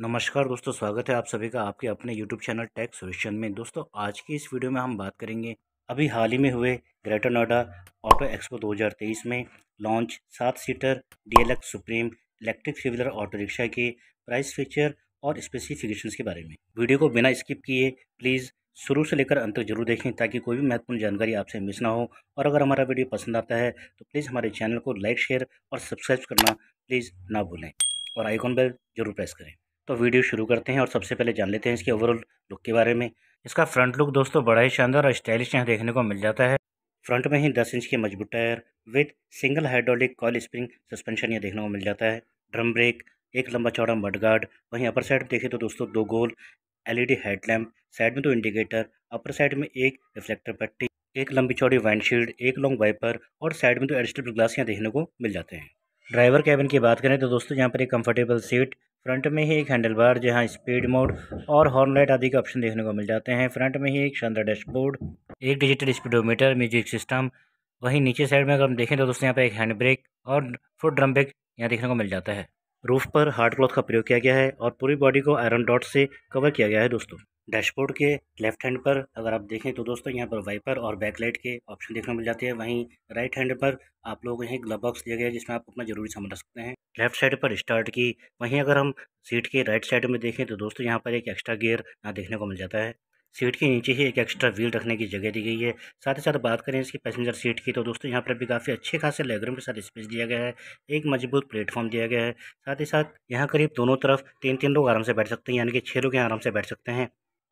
नमस्कार दोस्तों स्वागत है आप सभी का आपके अपने यूट्यूब चैनल टैक्स सोल्यूशन में दोस्तों आज की इस वीडियो में हम बात करेंगे अभी हाल ही में हुए ग्रेटर नोएडा ऑटो एक्सपो 2023 में लॉन्च सात seater DLX supreme electric three wheeler auto rickshaw के प्राइस फीचर और स्पेसिफिकेशन के बारे में वीडियो को बिना स्किप किए प्लीज़ शुरू से लेकर अंत तक जरूर देखें ताकि कोई भी महत्वपूर्ण जानकारी आपसे मिस ना हो और अगर हमारा वीडियो पसंद आता है तो प्लीज़ हमारे चैनल को लाइक शेयर और सब्सक्राइब करना प्लीज़ ना भूलें और आइकॉन बेल जरूर प्रेस करें तो वीडियो शुरू करते हैं और सबसे पहले जान लेते हैं इसके ओवरऑल लुक के बारे में इसका फ्रंट लुक दोस्तों बड़ा ही शानदार और स्टाइलिश यहाँ देखने को मिल जाता है फ्रंट में ही दस इंच के मजबूत tyre with single hydraulic coil spring suspension ये देखने को मिल जाता है ड्रम ब्रेक एक लंबा चौड़ा मड गार्ड वहीं अपर साइड में देखें तो दोस्तों दो गोल एलईडी हेडलैम्प साइड में दो इंडिकेटर अपर साइड में एक रिफ्लेक्टर पट्टी एक लंबी चौड़ी वाइंडशील्ड एक लॉन्ग वाइपर और साइड में दो एडजस्टेबल ग्लास यहाँ देखने को मिल जाते हैं ड्राइवर कैबिन की बात करें तो दोस्तों यहाँ पर एक कंफर्टेबल सीट फ्रंट में ही एक हैंडल बार जहाँ स्पीड मोड और हॉर्नलाइट आदि के ऑप्शन देखने को मिल जाते हैं फ्रंट में ही एक शानदार डैशबोर्ड एक डिजिटल स्पीडोमीटर म्यूजिक सिस्टम वहीं नीचे साइड में अगर हम देखें तो दोस्तों यहाँ पर एक हैंड ब्रेक और फुट ड्रम ब्रेक यहाँ देखने को मिल जाता है रूफ पर हार्ड क्लॉथ का प्रयोग किया गया है और पूरी बॉडी को आयरन डॉट से कवर किया गया है दोस्तों डैशबोर्ड के लेफ्ट हैंड पर अगर आप देखें तो दोस्तों यहाँ पर वाइपर और बैकलाइट के ऑप्शन देखने मिल जाते हैं वहीं राइट हैंड पर आप लोगों को यहीं ग्लब बॉक्स दिया गया है जिसमें आप अपना जरूरी सामान रख सकते हैं लेफ्ट साइड पर स्टार्ट की वहीं अगर हम सीट के राइट साइड में देखें तो दोस्तों यहाँ पर एक एक्स्ट्रा गियर यहाँ देखने को मिल जाता है सीट के नीचे ही एक एक्स्ट्रा व्हील रखने की जगह दी गई है साथ ही साथ बात करें इसकी पैसेंजर सीट की तो दोस्तों यहाँ पर भी काफ़ी अच्छे खासे लेगरूम के साथ स्पेस दिया गया है एक मजबूत प्लेटफॉर्म दिया गया है साथ ही साथ यहाँ करीब दोनों तरफ तीन तीन लोग आराम से बैठ सकते हैं यानी कि छः लोग यहाँ आराम से बैठ सकते हैं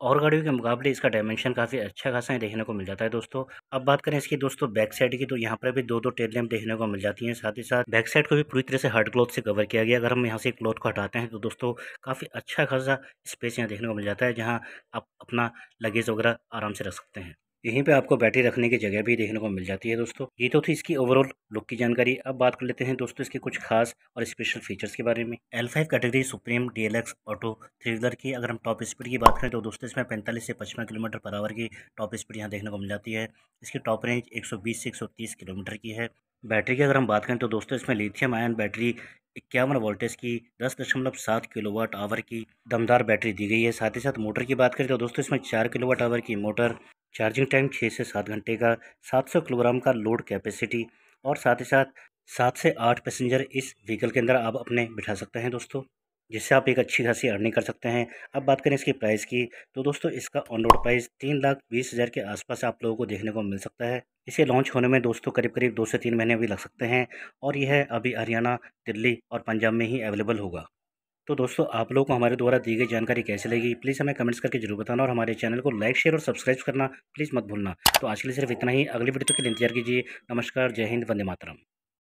और गाड़ियों के मुकाबले इसका डायमेंशन काफ़ी अच्छा खासा है देखने को मिल जाता है दोस्तों अब बात करें इसकी दोस्तों बैक साइड की तो यहाँ पर भी दो दो टेल लैम्प देखने को मिल जाती हैं साथ ही साथ बैक साइड को भी पूरी तरह से हार्ड क्लॉथ से कवर किया गया अगर हम यहाँ से क्लॉथ को हटाते हैं तो दोस्तों काफ़ी अच्छा खासा स्पेस यहाँ देखने को मिल जाता है जहाँ आप अपना लगेज वगैरह आराम से रख सकते हैं यहीं पे आपको बैटरी रखने की जगह भी देखने को मिल जाती है दोस्तों ये तो थी इसकी ओवरऑल लुक की जानकारी अब बात कर लेते हैं दोस्तों इसके कुछ खास और स्पेशल फीचर्स के बारे में L five category supreme D L X auto three wheeler की अगर हम टॉप स्पीड की बात करें तो दोस्तों इसमें पैंतालीस से पचपन किलोमीटर पर आवर की टॉप स्पीड यहाँ देखने को मिल जाती है इसकी टॉप रेंज एक से एक किलोमीटर की है बैटरी की अगर हम बात करें तो दोस्तों इसमें लिथियम आयन बैटरी इक्यावन वोल्टेज की दस दशमलव सात किलोवाट आवर की दमदार बैटरी दी गई है साथ ही साथ मोटर की बात करें तो दोस्तों इसमें चार किलोवाट आवर की मोटर चार्जिंग टाइम छः से सात घंटे का सात सौ किलोग्राम का लोड कैपेसिटी और साथ ही साथ सात से आठ पैसेंजर इस व्हीकल के अंदर आप अपने बिठा सकते हैं दोस्तों जिससे आप एक अच्छी खासी अर्निंग कर सकते हैं अब बात करें इसकी प्राइस की तो दोस्तों इसका ऑन रोड प्राइस तीन लाख बीस हज़ार के आसपास आप लोगों को देखने को मिल सकता है इसे लॉन्च होने में दोस्तों करीब करीब दो से तीन महीने भी लग सकते हैं और यह अभी हरियाणा दिल्ली और पंजाब में ही अवेलेबल होगा तो दोस्तों आप लोगों को हमारे द्वारा दी गई जानकारी कैसे लगी प्लीज़ हमें कमेंट्स करके जरूर बताना और हमारे चैनल को लाइक शेयर और सब्सक्राइब करना प्लीज़ मत भूलना तो आज के लिए सिर्फ इतना ही अगली वीडियो तक इंतजार कीजिए नमस्कार जय हिंद वंदे मातरम